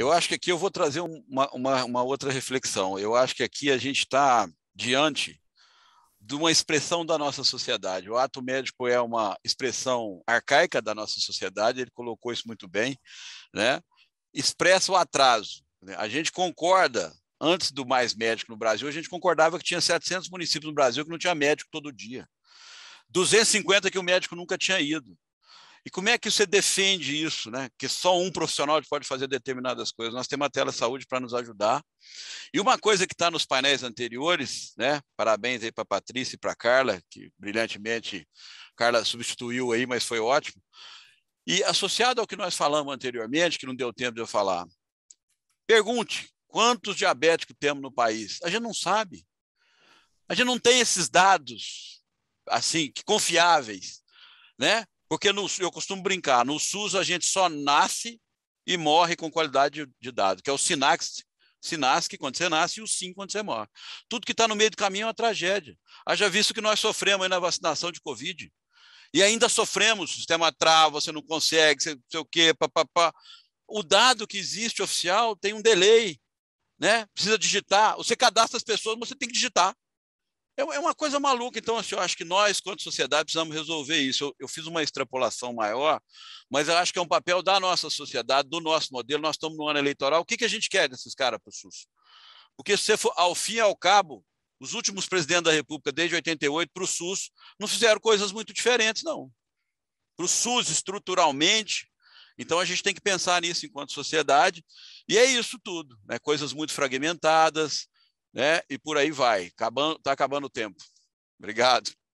Eu acho que aqui eu vou trazer uma, uma, uma outra reflexão. Eu acho que aqui a gente está diante de uma expressão da nossa sociedade. O ato médico é uma expressão arcaica da nossa sociedade, ele colocou isso muito bem, né? Expressa o atraso. Né? A gente concorda, antes do mais médico no Brasil, a gente concordava que tinha 700 municípios no Brasil que não tinha médico todo dia. 250 que o médico nunca tinha ido. E como é que você defende isso, né? Que só um profissional pode fazer determinadas coisas. Nós temos a tela saúde para nos ajudar. E uma coisa que está nos painéis anteriores, né? Parabéns aí para a Patrícia e para a Carla, que brilhantemente Carla substituiu aí, mas foi ótimo. E associado ao que nós falamos anteriormente, que não deu tempo de eu falar, pergunte quantos diabéticos temos no país. A gente não sabe. A gente não tem esses dados assim confiáveis, né? Porque no, eu costumo brincar, no SUS a gente só nasce e morre com qualidade de, dados que é o SINAX, SINASC quando você nasce e o SIM quando você morre. Tudo que está no meio do caminho é uma tragédia. Haja visto que nós sofremos aí na vacinação de Covid. E ainda sofremos, sistema trava, você não consegue, você, sei o quê, papapá. O dado que existe oficial tem um delay, né? Precisa digitar. Você cadastra as pessoas, mas você tem que digitar. É, é uma coisa maluca, então assim, eu acho que nós, quanto sociedade, precisamos resolver isso. Eu, eu, fiz uma extrapolação maior, mas eu acho que é um papel da nossa sociedade, do nosso modelo. Nós estamos no ano eleitoral. O que, que a gente quer desses caras para o SUS? Porque se for, ao fim e ao cabo, os últimos presidentes da República, desde 88, para o SUS, não fizeram coisas muito diferentes, não. Para o SUS, estruturalmente, então a gente tem que pensar nisso enquanto sociedade, e é isso tudo, né? coisas muito fragmentadas, né? E por aí vai. Está acabando o tempo. Obrigado.